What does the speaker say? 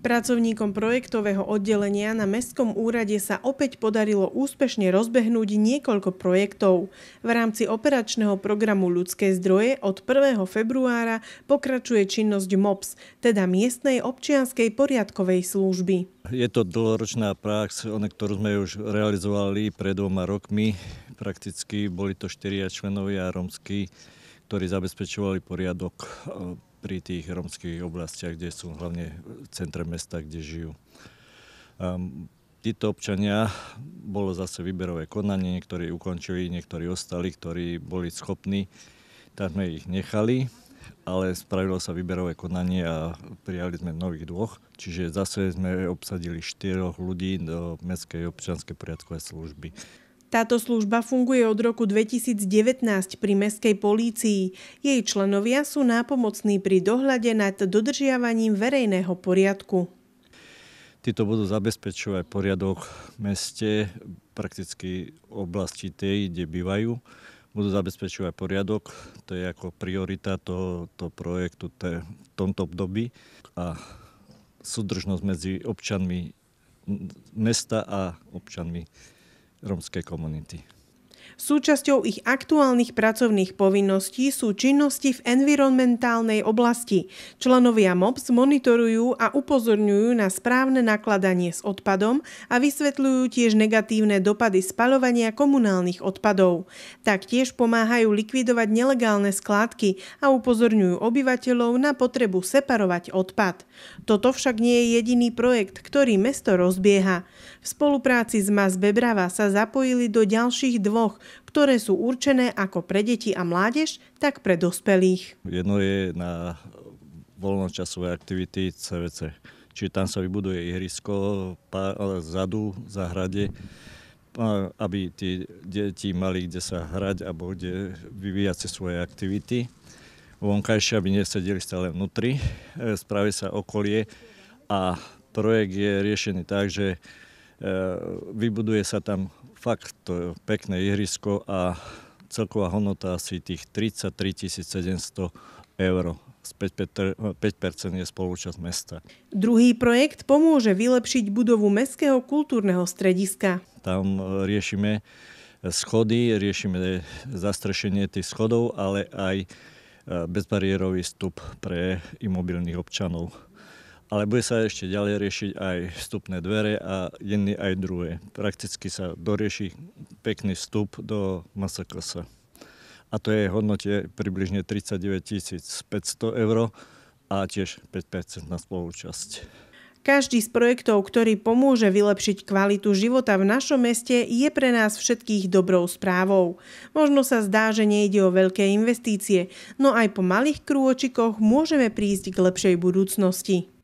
Pracovníkom projektového oddelenia na Mestskom úrade sa opäť podarilo úspešne rozbehnúť niekoľko projektov. V rámci operačného programu Ľudské zdroje od 1. februára pokračuje činnosť MOPS, teda miestnej občianskej poriadkovej služby. Je to dlhoročná prax, ktorú sme už realizovali pred dvoma rokmi. Prakticky boli to štyria členovia romskí, ktorí zabezpečovali poriadok e, pri tých romských oblastiach, kde sú hlavne v centre mesta, kde žijú. Um, títo občania, bolo zase výberové konanie, niektorí ukončili, niektorí ostali, ktorí boli schopní, tak sme ich nechali, ale spravilo sa výberové konanie a prijali sme nových dvoch, čiže zase sme obsadili štyroch ľudí do Mestskej občianskej poriadkovej služby. Táto služba funguje od roku 2019 pri Mestskej polícii. Jej členovia sú nápomocní pri dohľade nad dodržiavaním verejného poriadku. Títo budú zabezpečovať poriadok v meste, prakticky oblasti tej, kde bývajú. Budú zabezpečovať poriadok, to je ako priorita tohoto projektu v tomto období. A súdržnosť medzi občanmi mesta a občanmi rómskej komunity. Súčasťou ich aktuálnych pracovných povinností sú činnosti v environmentálnej oblasti. Členovia MOPS monitorujú a upozorňujú na správne nakladanie s odpadom a vysvetľujú tiež negatívne dopady spaľovania komunálnych odpadov. Taktiež pomáhajú likvidovať nelegálne skládky a upozorňujú obyvateľov na potrebu separovať odpad. Toto však nie je jediný projekt, ktorý mesto rozbieha. V spolupráci s MAS Bebrava sa zapojili do ďalších dvoch ktoré sú určené ako pre deti a mládež, tak pre dospelých. Jedno je na voľnočasové aktivity CVC. Čiže tam sa vybuduje ihrisko zadu, zahrade, aby tí deti mali kde sa hrať alebo kde vyvíjať sa svoje aktivity. Vonkajšie, aby nesedeli stále vnútri. E, Spraví sa okolie a projekt je riešený tak, že E, vybuduje sa tam fakt to pekné ihrisko a celková hodnota asi tých 33 700 eur. 5%, 5% je spolúčasť mesta. Druhý projekt pomôže vylepšiť budovu Mestského kultúrneho strediska. Tam e, riešime schody, riešime zastrešenie tých schodov, ale aj e, bezbariérový vstup pre imobilných občanov ale bude sa ešte ďalej riešiť aj vstupné dvere a jedny aj druhé. Prakticky sa dorieši pekný vstup do masaklasa. A to je hodnote približne 39 500 eur a tiež 5% na spolúčasť. Každý z projektov, ktorý pomôže vylepšiť kvalitu života v našom meste, je pre nás všetkých dobrou správou. Možno sa zdá, že nejde o veľké investície, no aj po malých krôčikoch môžeme prísť k lepšej budúcnosti.